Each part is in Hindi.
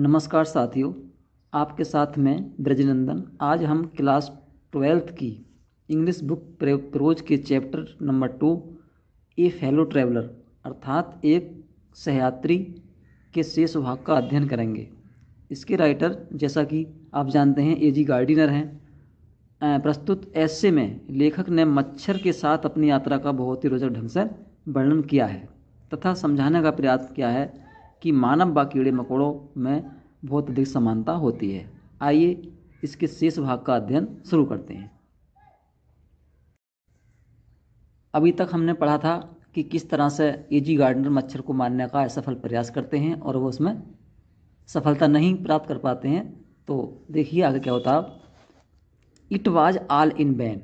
नमस्कार साथियों आपके साथ में ब्रजनंदन आज हम क्लास ट्वेल्थ की इंग्लिश बुक प्रोज के chapter number two a fellow traveller अर्थात एक सहयात्री के शेष भाग का अध्ययन करेंगे इसके राइटर जैसा कि आप जानते हैं ए जी गार्डिनर हैं प्रस्तुत ऐसे में लेखक ने मच्छर के साथ अपनी यात्रा का बहुत ही रोचक ढंग से वर्णन किया है तथा समझाने का प्रयास किया है कि मानव व कीड़े मकोड़ों में बहुत अधिक समानता होती है आइए इसके शेष भाग का अध्ययन शुरू करते हैं अभी तक हमने पढ़ा था कि किस तरह से एजी गार्डनर मच्छर को मारने का असफल प्रयास करते हैं और वो उसमें सफलता नहीं प्राप्त कर पाते हैं तो देखिए आगे क्या होता है it was all in vain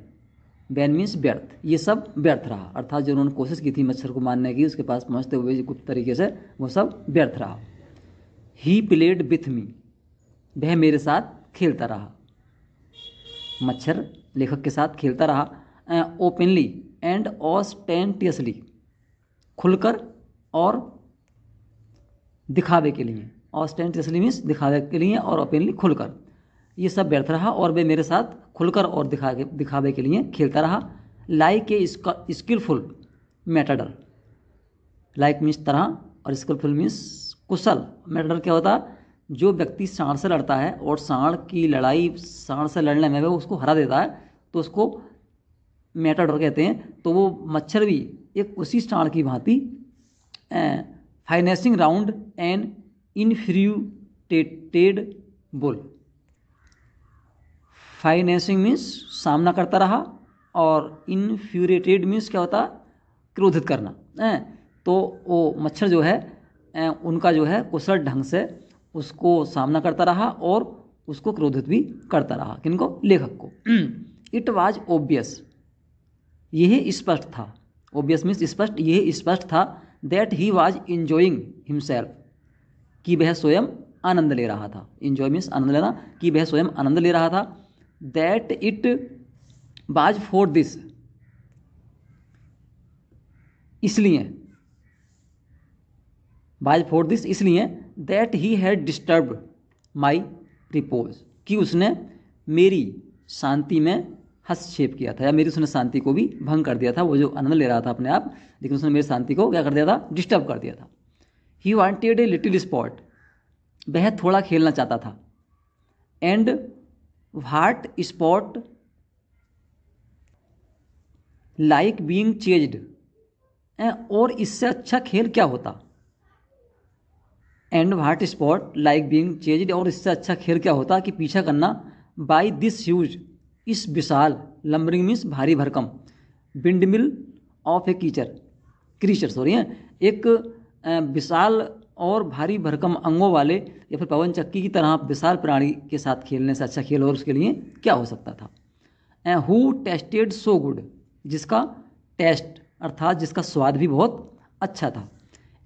vain means व्यर्थ ये सब व्यर्थ रहा अर्थात जो उन्होंने कोशिश की थी मच्छर को मारने की उसके पास पहुँचते हुए गुप्त तरीके से वो सब व्यर्थ रहा ही प्लेड विथ मी वह मेरे साथ खेलता रहा मच्छर लेखक के साथ खेलता रहा ओपनली एंड ऑस्टेंटियसली खुलकर और दिखावे के लिए ऑस्टेंटियसली मीन्स दिखावे के लिए और ओपनली खुलकर ये सब व्यर्थ रहा और वे मेरे साथ खुलकर और दिखा के दिखावे के लिए खेलता रहा like a skilful matador like means तरह और स्किलफुल मीन्स कुशल मेटाडर क्या होता है जो व्यक्ति सांड से लड़ता है और सांड की लड़ाई सांड से लड़ने में वो उसको हरा देता है तो उसको मेटाडोर कहते हैं तो वो मच्छर भी एक उसी सांड की भांति फाइनेंसिंग राउंड एंड इनफ्रियूटेटेड बोल फाइनेंसिंग मीन्स सामना करता रहा और इन्फ्यूरेटेड मीन्स क्या होता क्रोधित करना ए? तो वो मच्छर जो है उनका जो है कुशल ढंग से उसको सामना करता रहा और उसको क्रोधित भी करता रहा किनको लेखक को इट वॉज ओबियस यह स्पष्ट था ओबियस मीन्स स्पष्ट यह स्पष्ट था that he was enjoying himself कि वह स्वयं आनंद ले रहा था इन्जॉय मीन्स आनंद लेना कि वह स्वयं आनंद ले रहा था that it was for this इसलिए बाज फॉर दिस इसलिए that he had disturb my repose कि उसने मेरी शांति में हस्तक्षेप किया था या मेरी उसने शांति को भी भंग कर दिया था वो जो आनंद ले रहा था अपने आप लेकिन उसने मेरी शांति को क्या कर दिया था डिस्टर्ब कर दिया था he wanted a little sport वह थोड़ा खेलना चाहता था and what sport like being chased और इससे अच्छा खेल क्या होता and what sport like being chased और इससे अच्छा खेल क्या होता कि पीछा करना बाई दिस ह्यूज इस विशाल लंबरिंग मीन्स भारी भरकम windmill of a creature creature sorry एक विशाल और भारी भरकम अंगों वाले या फिर पवन चक्की की तरह विशाल प्राणी के साथ खेलने से अच्छा खेल और उसके लिए क्या हो सकता था and who tasted so good जिसका टेस्ट अर्थात जिसका स्वाद भी बहुत अच्छा था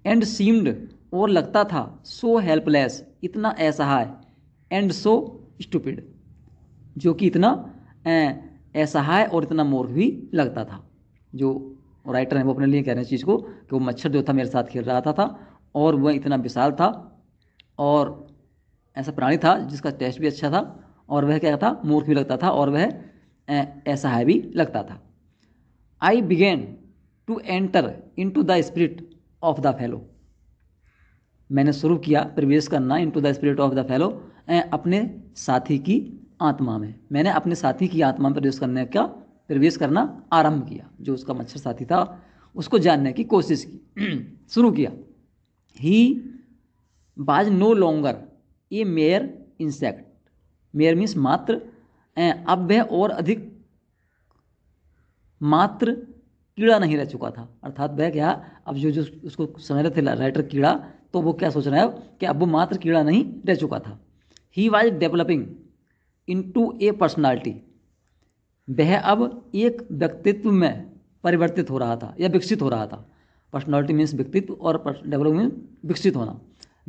एंड सीम्ड और लगता था सो हेल्पलेस इतना असहाय एंड सो स्टूपिड जो कि इतना असहाय और इतना मूर्ख भी लगता था जो राइटर हैं वो अपने लिए कह रहे हैं चीज़ को कि वो मच्छर जो था मेरे साथ खेल रहा था, था और वह इतना विशाल था और ऐसा प्राणी था जिसका टेस्ट भी अच्छा था और वह क्या था मूर्ख भी लगता था और वह ऐसा है भी लगता था I began to enter into the spirit of the fellow मैंने शुरू किया प्रवेश करना into the spirit of the fellow अपने साथी की आत्मा में मैंने अपने साथी की आत्मा में प्रवेश करने का प्रवेश करना आरंभ किया जो उसका मच्छर साथी था उसको जानने की कोशिश की शुरू किया he was no longer a mere insect mere means मात्र अब वह और अधिक मात्र कीड़ा नहीं रह चुका था अर्थात वह क्या अब जो जो उसको समझ रहे थे राइटर कीड़ा तो वो क्या सोच रहा है कि अब वो मात्र कीड़ा नहीं रह चुका था he was developing into a personality वह अब एक व्यक्तित्व में परिवर्तित हो रहा था या विकसित हो रहा था पर्सनैलिटी मीन्स व्यक्तित्व और डेवलपमेंट विकसित होना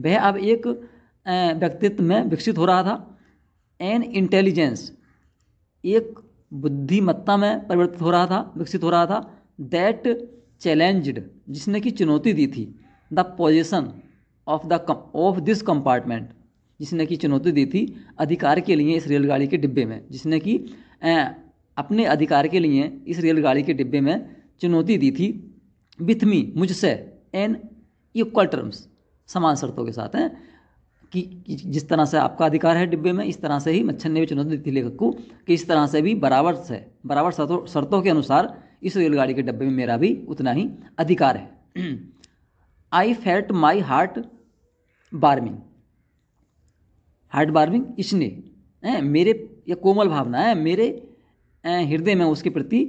वह अब एक व्यक्तित्व में विकसित हो रहा था एन इंटेलिजेंस एक बुद्धिमत्ता में परिवर्तित हो रहा था विकसित हो रहा था दैट चैलेंज्ड जिसने की चुनौती दी थी the position of the of this compartment जिसने की चुनौती दी थी अधिकार के लिए इस रेलगाड़ी के डिब्बे में जिसने कि अपने अधिकार के लिए इस रेलगाड़ी के डिब्बे में चुनौती दी थी विथ मी मुझसे एन इक्वल टर्म्स समान शर्तों के साथ हैं कि जिस तरह से आपका अधिकार है डिब्बे में इस तरह से ही मच्छर ने भी चुनौती दी थी लेखक को कि इस तरह से भी बराबर से बराबर शर्तों शर्तों के अनुसार इस रेलगाड़ी के डिब्बे में मेरा भी उतना ही अधिकार है I felt my heart warming heart warming इसने है मेरे या कोमल भावना है मेरे हृदय में उसके प्रति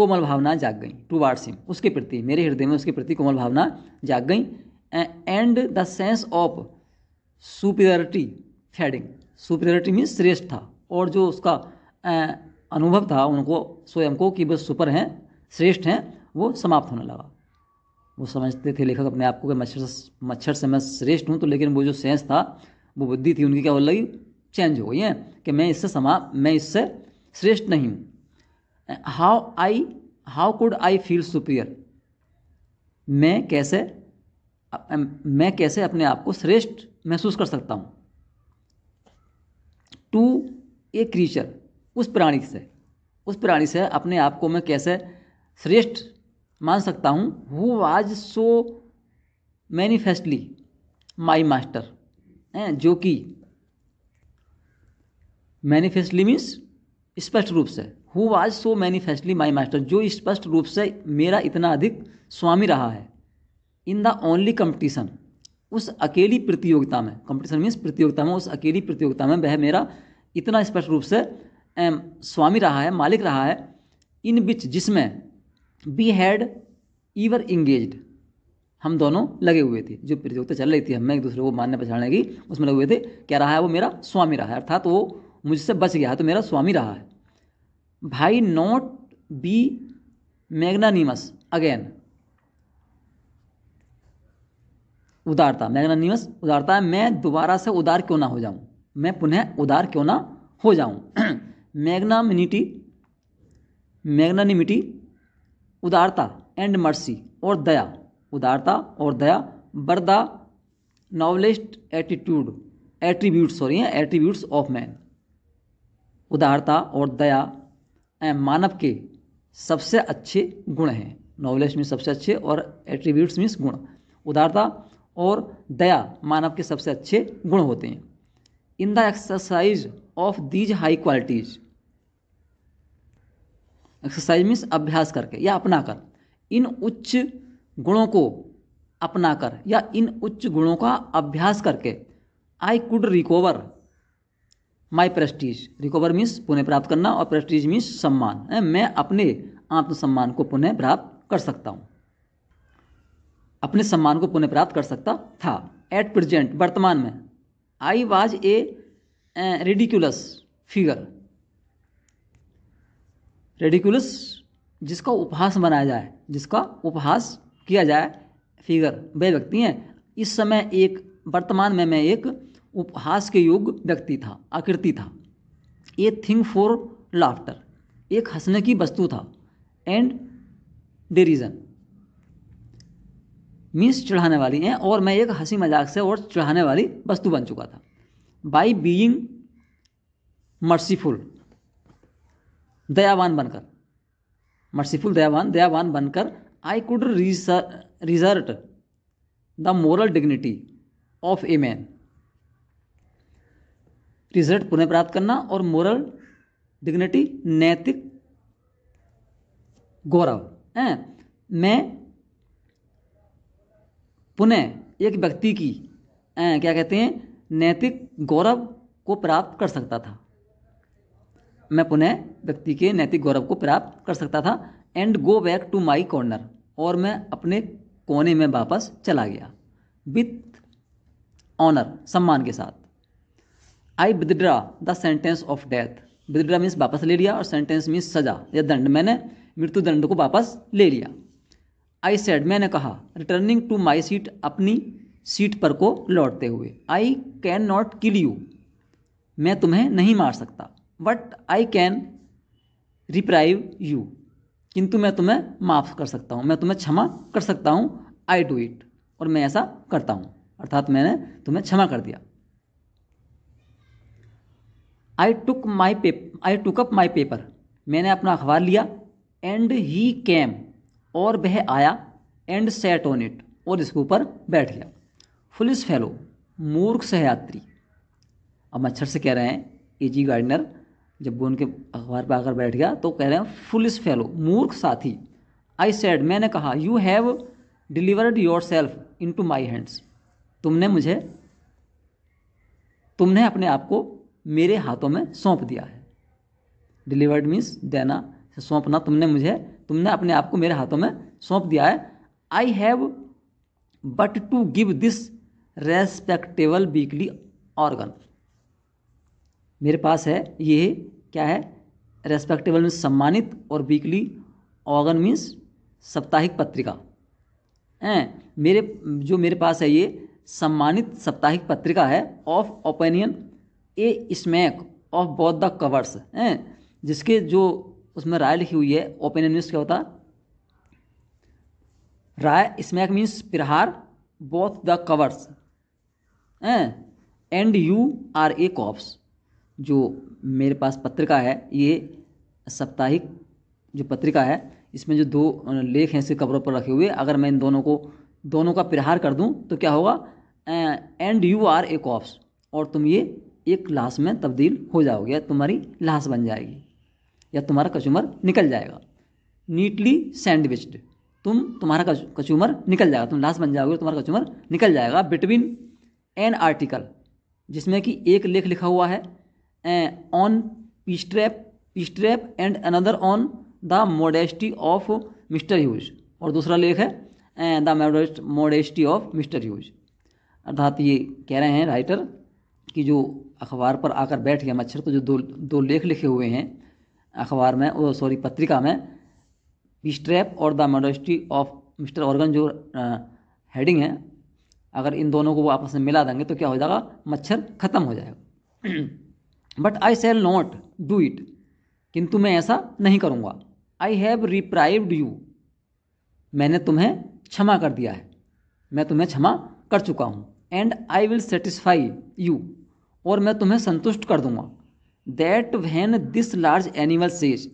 कोमल भावना जाग गई टू वार्ड सिम उसके प्रति मेरे हृदय में उसके प्रति कोमल भावना जाग गई and the sense of superiority fading superiority means श्रेष्ठ था और जो उसका अनुभव था उनको स्वयं को कि बस सुपर हैं श्रेष्ठ हैं वो समाप्त होने लगा वो समझते थे लेखक अपने आप को कि मच्छर से मच्छर से मैं श्रेष्ठ हूँ तो लेकिन वो जो सेंस था वो बुद्धि थी उनकी क्या हो लगी चेंज हो गई है कि मैं इससे समाप्त मैं इससे श्रेष्ठ नहीं हूँ how I how could I feel superior मैं कैसे मैं कैसे अपने आप को श्रेष्ठ महसूस कर सकता हूँ टू ए क्रीचर उस प्राणी से उस प्राणी से अपने आप को मैं कैसे श्रेष्ठ मान सकता हूँ who was so manifestly my master हैं जो कि मैनिफेस्टली मीन्स स्पष्ट रूप से who was so manifestly my master जो स्पष्ट रूप से मेरा इतना अधिक स्वामी रहा है इन द ओनली कंपटीशन उस अकेली प्रतियोगिता में कंपटीशन मीन्स प्रतियोगिता में उस अकेली प्रतियोगिता में वह मेरा इतना स्पष्ट रूप से एम, स्वामी रहा है मालिक रहा है इन बिच जिसमें बी हैड ईवर इंगेज हम दोनों लगे हुए थे जो प्रतियोगिता चल रही थी हमें एक दूसरे को मानने पहचानने की उसमें लगे हुए थे क्या रहा है वो मेरा स्वामी रहा है अर्थात वो मुझसे बच गया है तो मेरा स्वामी रहा है why not be magnanimous again उदारता मैग्नानिमस उदारता है मैं दोबारा से उदार क्यों ना हो जाऊं मैं पुनः उदार क्यों ना हो जाऊं मैग्नामिनिटी मैग्नानिमिटी उदारता एंड मर्सी और दया उदारता और दया are the noblest attitude attribute sorry attributes of man उदारता और दया मानव के सबसे अच्छे गुण हैं नॉवलिस्ट में सबसे अच्छे और एट्रीब्यूट्स मीन्स गुण उदारता और दया मानव के सबसे अच्छे गुण होते हैं in the exercise of these high qualities exercise means अभ्यास करके या अपना कर इन उच्च गुणों को अपना कर या इन उच्च गुणों का अभ्यास करके I could recover my prestige recover means पुनः प्राप्त करना और प्रेस्टीज मीन्स सम्मान मैं अपने आत्मसम्मान को पुनः प्राप्त कर सकता हूँ अपने सम्मान को पुनः प्राप्त कर सकता था एट प्रेजेंट वर्तमान में I was a ridiculous figure ridiculous जिसका उपहास बनाया जाए जिसका उपहास किया जाए फिगर वह व्यक्ति हैं इस समय एक वर्तमान में मैं एक उपहास के योग्य व्यक्ति था आकृति था ए थिंग फॉर लाफ्टर एक हंसने की वस्तु था एंड डेरिजन मीन्स चढ़ाने वाली हैं और मैं एक हंसी मजाक से और चढ़ाने वाली वस्तु बन चुका था बाई बीइंग मर्सीफुल दयावान बनकर मर्सीफुल दयावान दयावान बनकर I could reassert the moral dignity of a man reassert पुनः प्राप्त करना और मोरल डिग्निटी नैतिक गौरव है मैं पुनः एक व्यक्ति की क्या कहते हैं नैतिक गौरव को प्राप्त कर सकता था मैं पुनः व्यक्ति के नैतिक गौरव को प्राप्त कर सकता था and go back to my corner और मैं अपने कोने में वापस चला गया विथ ऑनर सम्मान के साथ I withdraw the sentence of death withdraw means वापस ले लिया और सेंटेंस मीन्स सजा या दंड मैंने मृत्यु दंड को वापस ले लिया आई सेड मैंने कहा रिटर्निंग टू माई सीट अपनी सीट पर को लौटते हुए I can not kill you मैं तुम्हें नहीं मार सकता but I can reprieve you किंतु मैं तुम्हें माफ़ कर सकता हूँ मैं तुम्हें क्षमा कर सकता हूँ आई डू इट और मैं ऐसा करता हूँ अर्थात मैंने तुम्हें क्षमा कर दिया आई टुक माई पेप आई टुक अप माई पेपर मैंने अपना अखबार लिया एंड ही कैम और वह आया एंड सेट ऑन इट और इसके ऊपर बैठ गया फुलिस फेलो मूर्ख सहयात्री अब मच्छर से कह रहे हैं ए जी गार्डनर जब वो उनके अखबार पर आकर बैठ गया तो कह रहे हैं फुलिस फेलो मूर्ख साथी आई सेड मैंने कहा you have delivered yourself into my hands तुमने मुझे तुमने अपने आप को मेरे हाथों में सौंप दिया है डिलीवर्ड मीन्स देना सौंपना तुमने मुझे तुमने अपने आप को मेरे हाथों में सौंप दिया है I have but to give this respectable weekly organ मेरे पास है ये क्या है रेस्पेक्टेबल मीन्स सम्मानित और वीकली ऑर्गन मीन्स साप्ताहिक पत्रिका है मेरे जो मेरे पास है ये सम्मानित साप्ताहिक पत्रिका है of opinion a smack of both the covers हैं जिसके जो उसमें राय लिखी हुई है ओपिनियन मीन्स क्या होता राय स्मैक मीन्स प्रहार both the covers and you are a corpse जो मेरे पास पत्रिका है ये साप्ताहिक जो पत्रिका है इसमें जो दो लेख हैं इसके कवरों पर रखे हुए अगर मैं इन दोनों को दोनों का प्रहार कर दूं तो क्या होगा and you are a corpse और तुम ये एक लाश में तब्दील हो जाओगे तुम्हारी लाश बन जाएगी या तुम्हारा कचूमर निकल जाएगा नीटली सैंडविच्ड तुम तुम्हारा कचूमर निकल जाएगा तुम लास्ट बन जाओगे तुम्हारा कचूमर निकल जाएगा बिटवीन एन आर्टिकल जिसमें कि एक लेख लिखा हुआ है ऑन पीस्ट्रैप पीस्ट्रैप and another on the modesty of mister Hughes और दूसरा लेख है the modest modesty of mister Hughes अर्थात ये कह रहे हैं राइटर कि जो अखबार पर आकर बैठ गया मच्छर तो जो दो दो लेख लिखे हुए हैं अखबार में ओ सॉरी पत्रिका में स्ट्रैप और the modesty of mister organ जो हेडिंग है अगर इन दोनों को वो आपस में मिला देंगे तो क्या हो जाएगा मच्छर खत्म हो जाएगा but I shall not do it किंतु मैं ऐसा नहीं करूँगा आई हैव रिप्राइव्ड यू मैंने तुम्हें क्षमा कर दिया है मैं तुम्हें क्षमा कर चुका हूँ and I will satisfy you और मैं तुम्हें संतुष्ट कर दूंगा that when this large animal says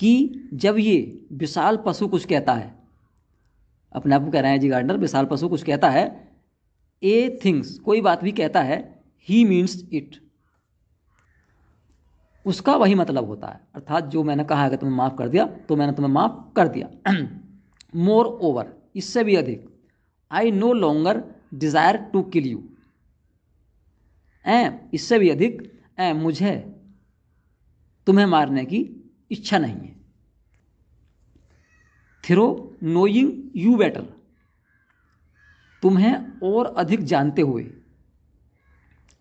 कि जब ये विशाल पशु कुछ कहता है अपने आप को कह रहे हैं जी गार्डनर विशाल पशु कुछ कहता है ए थिंग्स कोई बात भी कहता है ही मीन्स इट उसका वही मतलब होता है अर्थात जो मैंने कहा है कि तुम्हें माफ़ कर दिया तो मैंने तुम्हें माफ़ कर दिया मोर ओवर इससे भी अधिक I no longer desire to kill you a इससे भी अधिक है मुझे तुम्हें मारने की इच्छा नहीं है थिरो नोइंग यू बेटर तुम्हें और अधिक जानते हुए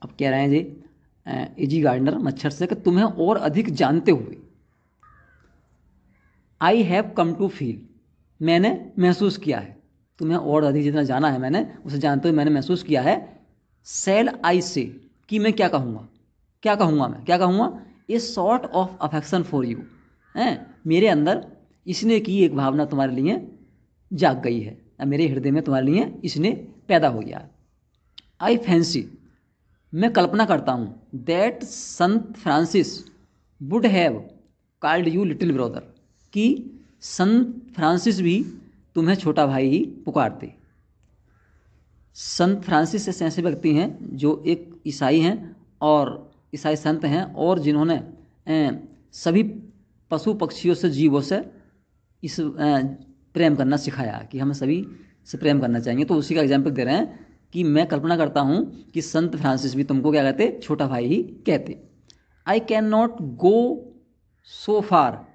अब कह रहे हैं जी एजी गार्डनर मच्छर से कि तुम्हें और अधिक जानते हुए I have come to feel मैंने महसूस किया है तुम्हें और अधिक जितना जाना है मैंने उसे जानते हुए मैंने महसूस किया है सेल आई से कि मैं क्या कहूँगा क्या कहूँगा मैं क्या कहूँगा a sort of affection for you हैं मेरे अंदर इसने की एक भावना तुम्हारे लिए जाग गई है मेरे हृदय में तुम्हारे लिए इसने पैदा हो गया आई फैंसी मैं कल्पना करता हूँ that Saint Francis would have called you little brother कि संत फ्रांसिस भी तुम्हें छोटा भाई ही पुकारते संत फ्रांसिस ऐसे ऐसे व्यक्ति हैं जो एक ईसाई हैं और ईसाई संत हैं और जिन्होंने सभी पशु पक्षियों से जीवों से इस प्रेम करना सिखाया कि हमें सभी से प्रेम करना चाहिए तो उसी का एग्जाम्पल दे रहे हैं कि मैं कल्पना करता हूँ कि संत फ्रांसिस भी तुमको क्या कहते छोटा भाई ही कहते I can not go so far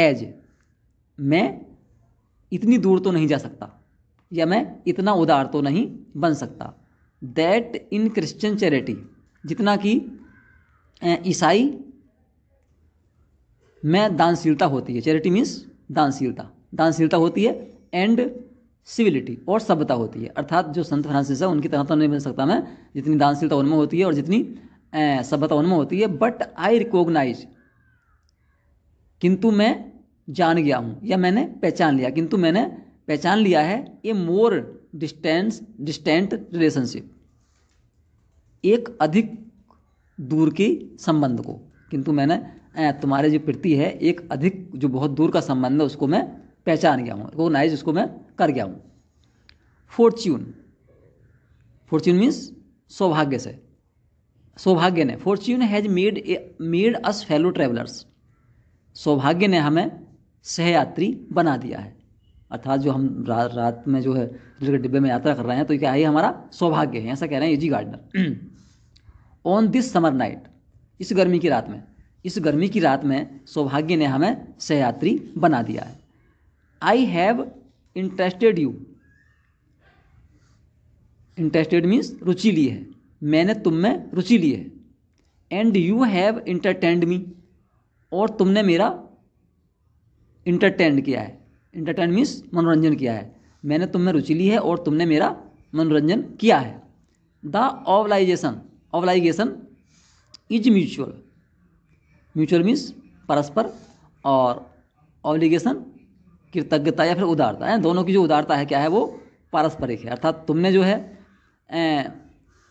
as मैं इतनी दूर तो नहीं जा सकता या मैं इतना उदार तो नहीं बन सकता दैट इन क्रिश्चियन चैरिटी जितना कि ईसाई में दानशीलता होती है चैरिटी मीन्स दानशीलता दानशीलता होती है एंड सिविलिटी और सभ्यता होती है अर्थात जो संत फ्रांसिस है उनकी तरह तो नहीं बन सकता मैं जितनी दानशीलता उनमें होती है और जितनी सभ्यता उनमें होती है बट आई रिकोगनाइज किंतु मैं जान गया हूँ या मैंने पहचान लिया किंतु मैंने पहचान लिया है a more distance distant relationship एक अधिक दूर की संबंध को किंतु मैंने तुम्हारे जो प्रति है एक अधिक जो बहुत दूर का संबंध है उसको मैं पहचान गया हूँ रिकोगनाइज उसको मैं कर गया हूँ फॉर्च्यून फॉर्च्यून मीन्स सौभाग्य से सौभाग्य ने fortune has made made us fellow travellers सौभाग्य ने हमें सहयात्री बना दिया है अर्थात जो हम रा, रात में जो है रेल के डिब्बे में यात्रा कर रहे हैं तो क्या है हमारा सौभाग्य है ऐसा कह रहे हैं G Gardiner on this summer night इस गर्मी की रात में इस गर्मी की रात में सौभाग्य ने हमें सहयात्री बना दिया है I have interested you interested means रुचि ली है मैंने तुम में रुचि ली है and you have entertained me और तुमने मेरा इंटरटेंड किया है इंटरटेन मीन्स मनोरंजन किया है मैंने तुम में रुचि ली है और तुमने मेरा मनोरंजन किया है the obligation obligation is mutual mutual means परस्पर और ऑब्लिगेशन कृतज्ञता या फिर उदारता है दोनों की जो उदारता है क्या है वो पारस्परिक है अर्थात तुमने जो है ए,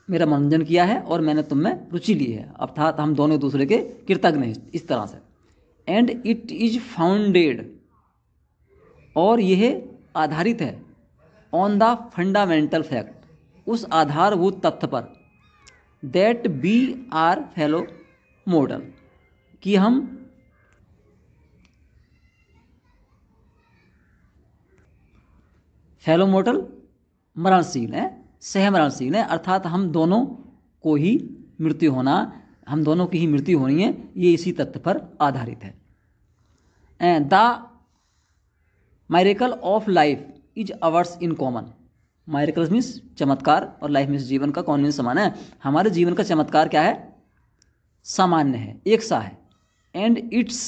मेरा मनोरंजन किया है और मैंने तुम में रुचि ली है अर्थात हम दोनों दूसरे के कृतज्ञ हैं इस तरह से एंड इट इज फाउंडेड और यह आधारित है ऑन द फंडामेंटल फैक्ट उस आधारभूत तथ्य पर that we are fellow mortals कि हम फेलो मॉडल मरणशील है सहमरणशील है अर्थात हम दोनों को ही मृत्यु होना हम दोनों की ही मृत्यु होनी है ये इसी तथ्य पर आधारित है the miracle of life is ours in common miracle means चमत्कार और लाइफ मीन्स जीवन का कॉन्वेंस समान है हमारे जीवन का चमत्कार क्या है सामान्य है एक सा है एंड इट्स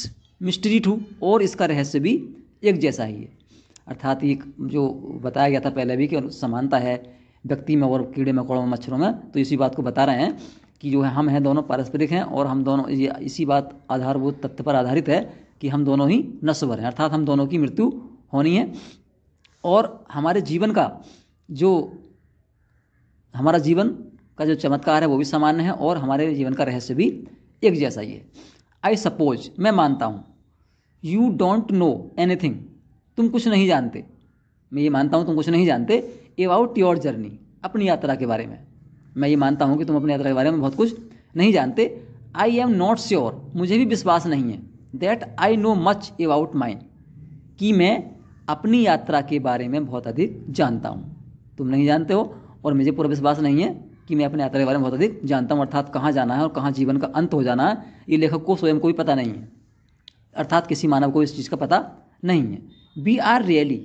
मिस्ट्री टू और इसका रहस्य भी एक जैसा ही है अर्थात ये जो बताया गया था पहले भी कि समानता है व्यक्ति में और कीड़े मकोड़ों में मच्छरों में तो इसी बात को बता रहे हैं कि जो है हम हैं दोनों पारस्परिक हैं और हम दोनों ये इसी बात आधारभूत तथ्य पर आधारित है कि हम दोनों ही नस्वर हैं अर्थात हम दोनों की मृत्यु होनी है और हमारे जीवन का जो हमारा जीवन का जो चमत्कार है वो भी सामान्य है और हमारे जीवन का रहस्य भी एक जैसा ही है आई सपोज मैं मानता हूँ यू डोंट नो एनीथिंग तुम कुछ नहीं जानते मैं ये मानता हूँ तुम कुछ नहीं जानते अबाउट योर जर्नी अपनी यात्रा के बारे में मैं ये मानता हूँ कि तुम अपनी यात्रा के बारे में बहुत कुछ नहीं जानते आई एम नॉट श्योर मुझे भी विश्वास नहीं है that I know much about mind कि मैं अपनी यात्रा के बारे में बहुत अधिक जानता हूँ तुम नहीं जानते हो और मुझे पूरा विश्वास नहीं है कि मैं अपनी यात्रा के बारे में बहुत अधिक जानता हूँ अर्थात कहाँ जाना है और कहाँ जीवन का अंत हो जाना है ये लेखक को स्वयं को भी पता नहीं है अर्थात किसी मानव को इस चीज़ का पता नहीं है वी आर रियली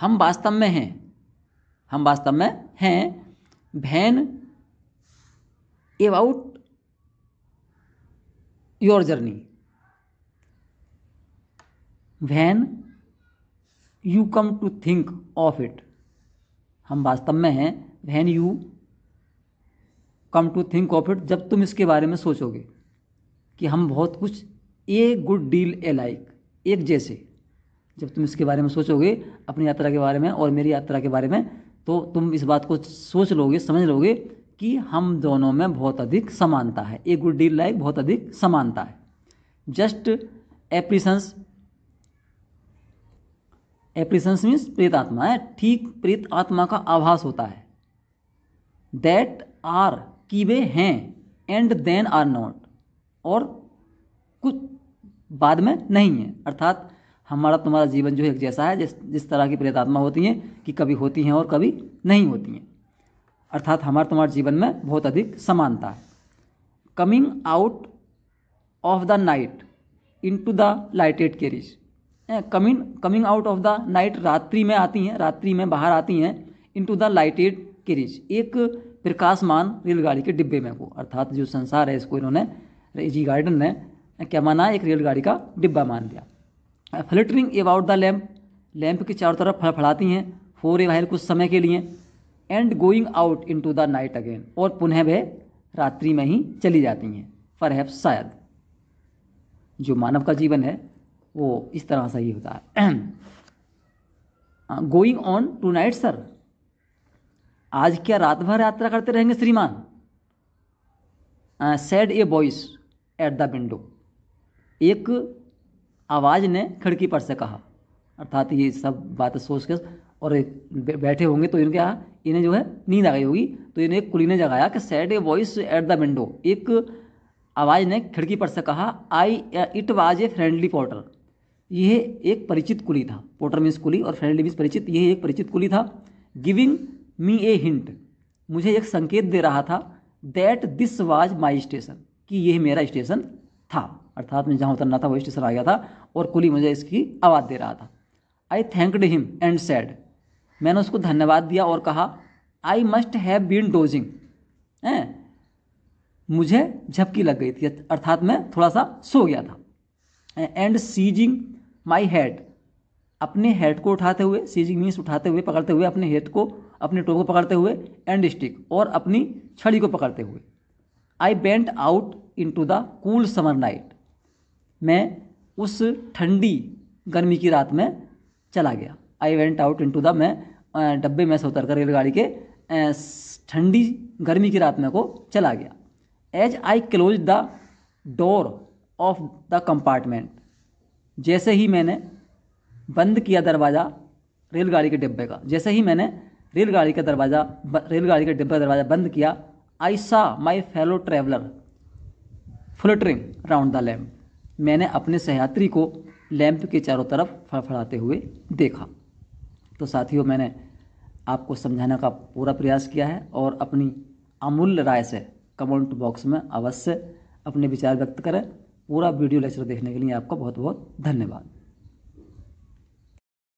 हम वास्तव में हैं हम वास्तव में हैं भैन about your journey when you come to think of it हम वास्तव में हैं when you come to think of it जब तुम इसके बारे में सोचोगे कि हम बहुत कुछ a good deal a like एक जैसे जब तुम इसके बारे में सोचोगे अपनी यात्रा के बारे में और मेरी यात्रा के बारे में तो तुम इस बात को सोच लोगे समझ लोगे कि हम दोनों में बहुत अधिक समानता है ए गुड डील लाइक बहुत अधिक समानता है जस्ट एप्रिशंस एप्रिशंस मीन्स प्रेत आत्मा है ठीक प्रेत आत्मा का आभास होता है दैट आर कि वे हैं एंड देन आर नॉट और कुछ बाद में नहीं है अर्थात हमारा तुम्हारा जीवन जो है एक जैसा है जिस जिस तरह की प्रेत आत्मा होती हैं कि कभी होती हैं और कभी नहीं होती हैं अर्थात हमारा तुम्हारे जीवन में बहुत अधिक समानता है coming out of the night into the lighted carriage coming coming out of the night रात्रि में आती हैं रात्रि में बाहर आती हैं इनटू द लाइटेड केरिज एक प्रकाशमान रेलगाड़ी के डिब्बे में को अर्थात जो संसार है इसको इन्होंने रेजी गार्डन ने क्या माना एक रेलगाड़ी का डिब्बा मान दिया flittering about the lamp lamp के चारों तरफ फड़फड़ाती हैं फोर ए वाइल कुछ समय के लिए and going out into the night again और पुनः वह रात्रि में ही चली जाती हैं पर शायद जो मानव का जीवन है वो इस तरह से ही होता है going on tonight sir आज क्या रात भर यात्रा करते रहेंगे श्रीमान said a voice at the window एक आवाज़ ने खिड़की पर से कहा अर्थात ये सब बातें सोच के और बैठे होंगे तो इनके यहाँ इन्हें जो है नींद आ गई होगी तो इन्हें कुली ने जगाया कि said a voice at the window एक आवाज़ ने खिड़की पर से कहा आई it was a friendly porter यह एक परिचित कुली था पोटर मीन्स कुली और फ्रेंडली मीन्स परिचित यह एक परिचित कुली था गिविंग मी ए हिंट मुझे एक संकेत दे रहा था that this was my station कि यह मेरा स्टेशन था अर्थात मैं जहाँ उतरना था वही स्टेशन आ गया था और कुली मुझे इसकी आवाज़ दे रहा था I thanked him and said मैंने उसको धन्यवाद दिया और कहा I must have been dozing हैं मुझे झपकी लग गई थी अर्थात मैं थोड़ा सा सो गया था एंड सीजिंग माई हेड अपने हेड को उठाते हुए सीजिंग मीन्स उठाते हुए पकड़ते हुए अपने हेड को अपने टो को पकड़ते हुए एंड स्टिक और अपनी छड़ी को पकड़ते हुए I went out into the cool summer night मैं उस ठंडी गर्मी की रात में चला गया I went out into the मैं डब्बे में से उतर कर रेलगाड़ी के ठंडी गर्मी की रात में को चला गया as I close the door of the compartment जैसे ही मैंने बंद किया दरवाज़ा रेलगाड़ी के डिब्बे का जैसे ही मैंने रेलगाड़ी का दरवाज़ा रेलगाड़ी के डिब्बे का दरवाज़ा बंद किया I saw my fellow traveller fluttering round the lamp मैंने अपने सहयात्री को लैम्प के चारों तरफ फड़फड़ाते हुए देखा तो साथियों मैंने आपको समझाने का पूरा प्रयास किया है और अपनी अमूल्य राय से कमेंट बॉक्स में अवश्य अपने विचार व्यक्त करें पूरा वीडियो लेक्चर देखने के लिए आपका बहुत बहुत धन्यवाद